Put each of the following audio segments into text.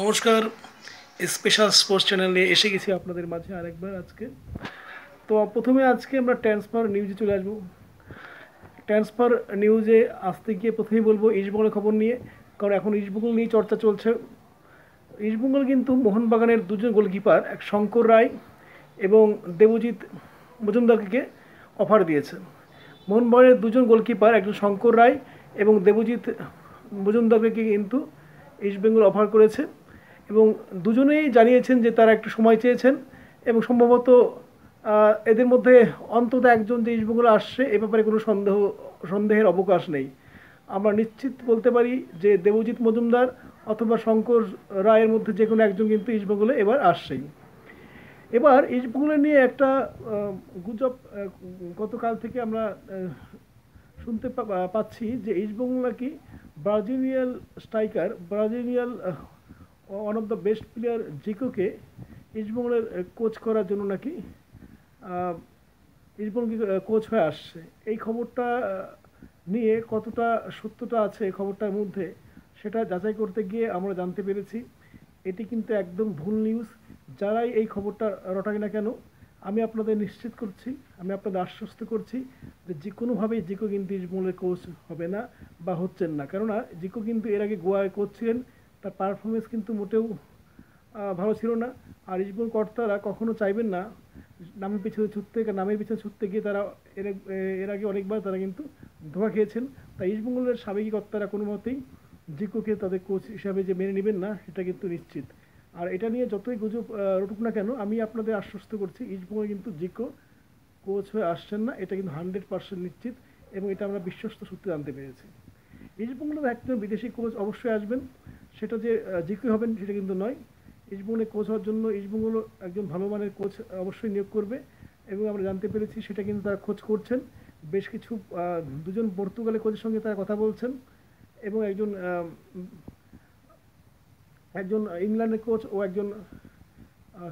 নমস্কার special sports চ্যানেলে এসে গেছি আপনাদের মাঝে আরেকবার আজকে তো প্রথমে আজকে আমরা ট্রান্সফার নিউজে চলে আসবো ট্রান্সফার নিউজে আসতে গিয়ে প্রথমেই বলবো ইস্টবেঙ্গলের খবর নিয়ে কারণ এখন ইস্টবেঙ্গল নিয়ে চর্চা চলছে ইস্টবেঙ্গল কিন্তু মোহনবাগানের দুজন গোলকিপার এক শঙ্কর রায় এবং দেবজিৎ মজুমদারকে অফার দিয়েছে মোহনবাগানের দুজন গোলকিপার একজন শঙ্কর রায় এবং দেবজিৎ মজুমদারকে কিন্তু ইস্টবেঙ্গল অফার করেছে এবং দুজনেই জানিয়েছেন যে তারা একটু সময় চেয়েছেন এবং সম্ভবত এদের মধ্যে অন্তত একজন যে ইসবগুলো আসছে এ ব্যাপারে কোনো সন্দেহ সন্দেহের অবকাশ নেই আমরা নিশ্চিত বলতে পারি যে দেবজিৎ মজুমদার অথবা শঙ্কর রায়ের মধ্যে যে কোনো একজন কিন্তু ইসবগুলো এবার আসছেই এবার ইসবগুলো নিয়ে একটা গুজব গতকাল থেকে আমরা শুনতে পাচ্ছি যে ইস্টবেঙ্গল নাকি Brazilian striker Brazilian one of the best player জিকোকে ইস্টবঙ্গলের কোচ করার জন্য নাকি ইস্টবঙ্গ কোচ হয়ে আসছে এই খবরটা নিয়ে কতটা সত্যতা আছে এই খবরটার মধ্যে সেটা যাচাই করতে গিয়ে আমরা জানতে পেরেছি এটি কিন্তু একদম ভুল নিউজ যারাই এই খবরটা রটাই না কেন আমি আপনাদের নিশ্চিত করছি আমি আপনাদের আশ্বস্ত করছি যে যে কোনোভাবেই জিকো কিন্তু ইস্টবঙ্গলের কোচ হবে না বা হচ্ছেন না কেননা জিকো কিন্তু এর আগে গোয়ায় কোচ ছিলেন তার পারফরমেন্স কিন্তু মোটেও ভালো ছিল না আর ইসবল কর্তারা কখনো চাইবেন না নামের পিছনে ছুটতে নামের পিছনে ছুটতে গিয়ে তারা এর এর আগে অনেকবার তারা কিন্তু ধোঁয়া খেয়েছেন তাই ইস্টবেঙ্গলের সাবেকি কর্তারা কোনো মতেই জিকোকে তাদের কোচ হিসাবে যে মেনে নেবেন না সেটা কিন্তু নিশ্চিত আর এটা নিয়ে যতই গুজব রটুক না কেন আমি আপনাদের আশ্বস্ত করছি ইস্টবেঙ্গল কিন্তু জিকো কোচ হয়ে আসছেন না এটা কিন্তু হান্ড্রেড পার্সেন্ট নিশ্চিত এবং এটা আমরা বিশ্বস্ত সূত্রে জানতে পেরেছি ইস্টবেঙ্গলের একজন বিদেশি কোচ অবশ্যই আসবেন সেটা যে জিকি হবেন সেটা কিন্তু নয় ইস্টবেঙ্গলে কোচ হওয়ার জন্য ইস্টবেঙ্গল একজন ভালো মানের কোচ অবশ্যই নিয়োগ করবে এবং আমরা জানতে পেরেছি সেটা কিন্তু তারা খোঁজ করছেন বেশ কিছু দুজন পর্তুগালে কোচের সঙ্গে তারা কথা বলছেন এবং একজন একজন ইংল্যান্ডের কোচ ও একজন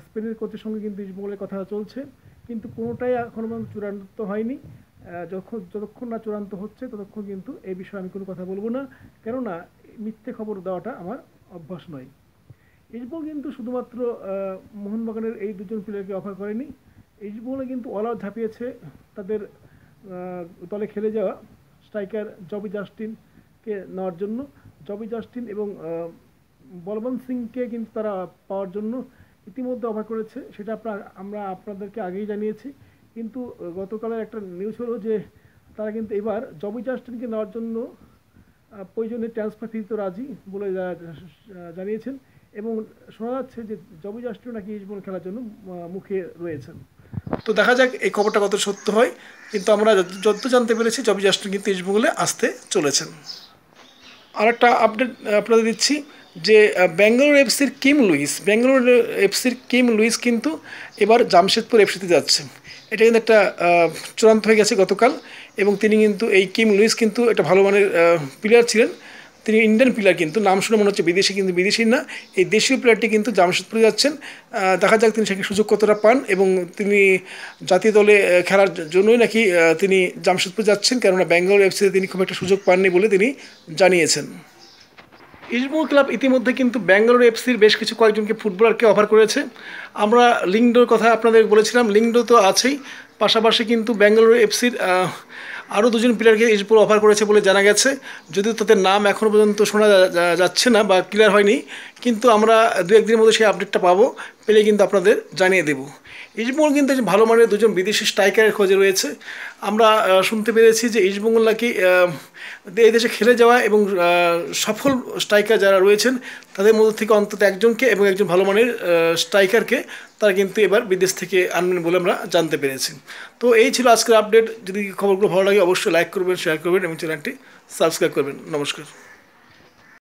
স্পেনের কোচের সঙ্গে কিন্তু ইস্টবেঙ্গলের কথা চলছে কিন্তু কোনোটাই এখনও পর্যন্ত চূড়ান্ত হয়নি যখন যতক্ষণ না চূড়ান্ত হচ্ছে ততক্ষণ কিন্তু এই বিষয়ে আমি কোনো কথা বলবো না কেননা মিথ্যে খবর দেওয়াটা আমার অভ্যাস নয় এজবল কিন্তু শুধুমাত্র মোহনবাগানের এই দুজন প্লেয়ারকে অফার করেনি এজবলে কিন্তু অল আউট ঝাঁপিয়েছে তাদের দলে খেলে যাওয়া স্ট্রাইকার জবি জাস্টিনকে নেওয়ার জন্য জবি জাস্টিন এবং বলবন্ত সিংকে কিন্তু তারা পাওয়ার জন্য ইতিমধ্যে অফার করেছে সেটা আপনার আমরা আপনাদেরকে আগেই জানিয়েছি কিন্তু গতকালের একটা নিউজ হলো যে তারা কিন্তু এবার জবি জাস্টিনকে নেওয়ার জন্য প্রয়োজনে ট্রান্সফার ফিতে রাজি বলে জানিয়েছেন এবং শোনা যাচ্ছে যে জবি রাষ্ট্রীয় নাকি ইসবল খেলার জন্য মুখে রয়েছেন তো দেখা যাক এই খবরটা কত সত্য হয় কিন্তু আমরা যত জানতে পেরেছি জবি জাস্টিন কিন্তু ইস্টবেঙ্গলে আসতে চলেছেন আর একটা আপডেট আপনাদের দিচ্ছি যে ব্যাঙ্গালোর এফসির কিম লুইস ব্যাঙ্গালোর এফসির কিম লুইস কিন্তু এবার জামশেদপুর এফসিতে যাচ্ছে এটা কিন্তু একটা চূড়ান্ত হয়ে গেছে গতকাল এবং তিনি কিন্তু এই কিম লুইস কিন্তু একটা ভালো মানের প্লেয়ার ছিলেন তিনি ইন্ডিয়ান প্লেয়ার কিন্তু নাম শুনে মনে হচ্ছে বিদেশি কিন্তু বিদেশি না এই দেশীয় প্লেয়ারটি কিন্তু জামশেদপুরে যাচ্ছেন দেখা যাক তিনি সেখানে সুযোগ কতটা পান এবং তিনি জাতীয় দলে খেলার জন্যই নাকি তিনি জামশেদপুর যাচ্ছেন কেননা ব্যাঙ্গালোর এফসিতে তিনি খুব একটা সুযোগ পাননি বলে তিনি জানিয়েছেন ইশবুল ক্লাব ইতিমধ্যে কিন্তু ব্যাঙ্গালোর এফসির বেশ কিছু কয়েকজনকে ফুটবলারকে অফার করেছে আমরা লিংডোর কথা আপনাদের বলেছিলাম লিংডো তো আছেই পাশাপাশি কিন্তু ব্যাঙ্গালোর এফসির আরও দুজন প্লেয়ারকে ইশবুল অফার করেছে বলে জানা গেছে যদিও তাদের নাম এখনও পর্যন্ত শোনা যাচ্ছে না বা ক্লিয়ার হয়নি কিন্তু আমরা দু একদিনের মধ্যে সেই আপডেটটা পাবো পেলে কিন্তু আপনাদের জানিয়ে দেব ইজবঙ্গল কিন্তু ভালো মানের দুজন বিদেশি স্ট্রাইকারের খোঁজে রয়েছে আমরা শুনতে পেরেছি যে ইজবঙ্গল নাকি এই দেশে খেলে যাওয়া এবং সফল স্ট্রাইকার যারা রয়েছেন তাদের মধ্যে থেকে অন্তত একজনকে এবং একজন ভালো মানের স্ট্রাইকারকে তারা কিন্তু এবার বিদেশ থেকে আনবেন বলে আমরা জানতে পেরেছি তো এই ছিল আজকের আপডেট যদি খবরগুলো ভালো লাগে অবশ্যই লাইক করবেন শেয়ার করবেন এবং চ্যানেলটি সাবস্ক্রাইব করবেন নমস্কার